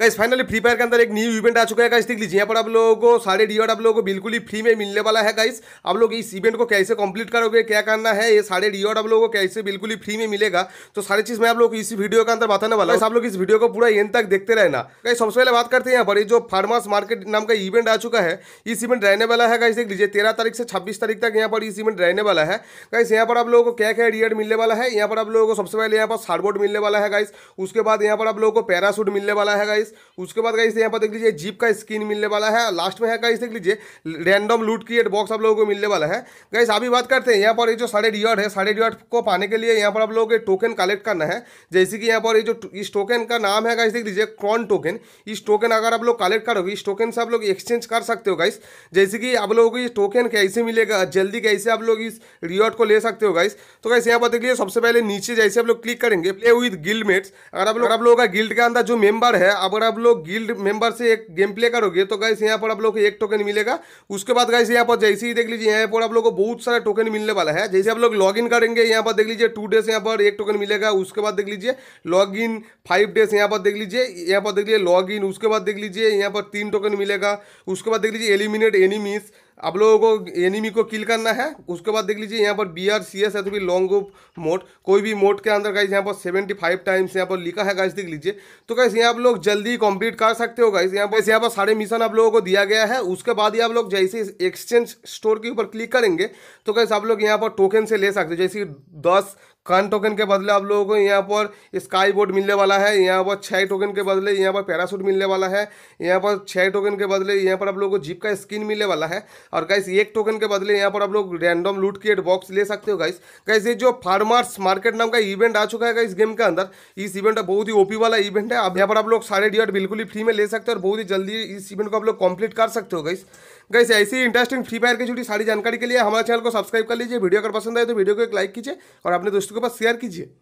guys finally free fire के अंदर एक न्यू इवेंट आ चुका है गाइस देख लीजिए यहाँ पर आप लोगों को सारे डी आप लोगों को बिल्कुल ही फ्री में मिलने वाला है गाइस आप लोग इस इवेंट को कैसे कंप्लीट करोगे क्या करना है ये सारे डी आप लोगों को कैसे बिल्कुल ही फ्री में मिलेगा तो सारी चीज़ मैं आप लोग इस वीडियो के अंदर बताने वाला है आप लोग इस वीडियो को पूरा एन तक देखते रहना गाइस सबसे पहले बात करते हैं यहाँ पर जो फार्मास मार्केट नाम का इवेंट आ चुका है इस इवेंट रहने वाला है गाइस देख लीजिए तेरह तारीख से छब्बीस तारीख तक यहाँ पर इस इवेंट रहने वाला है गाइस यहाँ पर आप लोगों को क्या क्या डी मिलने वाला है यहाँ पर आप लोगों को सबसे पहले यहाँ पर शार्टबोर्ड मिलने वाला है गाइस उसके बाद यहाँ पर आप लोगों को पैरासूट मिलने वाला है गाइस उसके बाद गाइस यहाँ पर देख लीजिए जीप का स्किन मिलने वाला है लास्ट में है गाइस देख लीजिए रैंडम लूट क्रिएट बॉक्स आप लोगों को मिलने वाला है गाइस अभी बात करते हैं यहाँ पर ये जो साढ़े रियॉर्ड है साढ़े रियॉर्ड को पाने के लिए यहाँ पर आप लोगों को टोकन कलेक्ट करना है जैसे कि यहाँ पर ये जो इस टोकन का नाम है गाइस देख लीजिए क्रॉन टोकन इस टोकन अगर आप लोग कलेक्ट करोगे इस टोकन से आप लोग एक्सचेंज कर सकते हो गाइस जैसे कि आप लोगों को ये टोकन कैसे मिलेगा जल्दी कैसे आप लोग इस रिवॉर्ड को ले सकते हो गाइस तो गाइस यहाँ पर देख लीजिए सबसे पहले नीचे जैसे आप लोग क्लिक करेंगे प्ले विद गिल्ड मेट्स अगर आप लोग आप लोगों का गिल्ड के अंदर जो मेंबर है अगर अगर आप लोग गिल्ड मेंबर से एक गेम प्ले करोगे तो गाइस यहाँ पर आप लोग को एक टोकन मिलेगा उसके बाद गाइस यहाँ पर जैसे ही देख लीजिए यहाँ पर आप लोग को बहुत सारा टोकन मिलने वाला है जैसे आप लोग लॉग इन करेंगे यहाँ पर देख लीजिए टू डेज यहाँ पर एक टोकन मिलेगा उसके बाद देख लीजिए लॉग इन फाइव डेज यहाँ पर देख लीजिए यहाँ पर देख लीजिए लॉग इन उसके बाद देख लीजिए यहाँ पर तीन टोकन मिलेगा उसके बाद देख लीजिए एलिमिनेट एनिमीज आप लोगों को एनिमी को किल करना है उसके बाद देख लीजिए यहाँ पर बी आर सी एस है तो भी लॉन्ग मोड कोई भी मोड के अंदर गाइस यहाँ पर सेवेंटी फाइव टाइम्स यहाँ पर लिखा है गाइस देख लीजिए तो गाइस यहाँ आप लोग जल्दी कंप्लीट कर सकते हो गाइस यहाँ पर यहाँ पर सारे मिशन आप लोगों को दिया गया है उसके बाद ही आप लोग जैसे एक्सचेंज स्टोर के ऊपर क्लिक करेंगे तो कैसे आप लोग यहाँ पर टोकन से ले सकते हो जैसे दस कान टोकन के बदले आप लोगों को यहाँ पर स्काई बोर्ड मिलने वाला है यहाँ पर छः टोकन के बदले यहाँ पर पैरासूट मिलने वाला है यहाँ पर छः टोकन के बदले यहाँ पर आप लोगों को जीप का स्किन मिलने वाला है और गाइस एक टोकन के बदले यहाँ पर आप लोग रैंडम लूट की बॉक्स ले सकते हो गाइस गाइस ये जो फार्मर्स मार्केट नाम का इवेंट आ चुका है इस गेम के अंदर इस इवेंट का बहुत ही ओपी वाला इवेंट है अब यहाँ पर आप लोग सारे डियर बिल्कुल ही फ्री में ले सकते हो और बहुत ही जल्दी इस इवेंट को आप लोग कंप्लीट कर सकते हो गाइस गैसे ऐसी इंटरेस्टिंग फ्री फायर की छोटी सारी जानकारी के लिए हमारे चैनल को सब्सक्राइब कर लीजिए वीडियो अगर पसंद आए तो वीडियो को एक लाइक कीजिए और अपने दोस्तों के पास शेयर कीजिए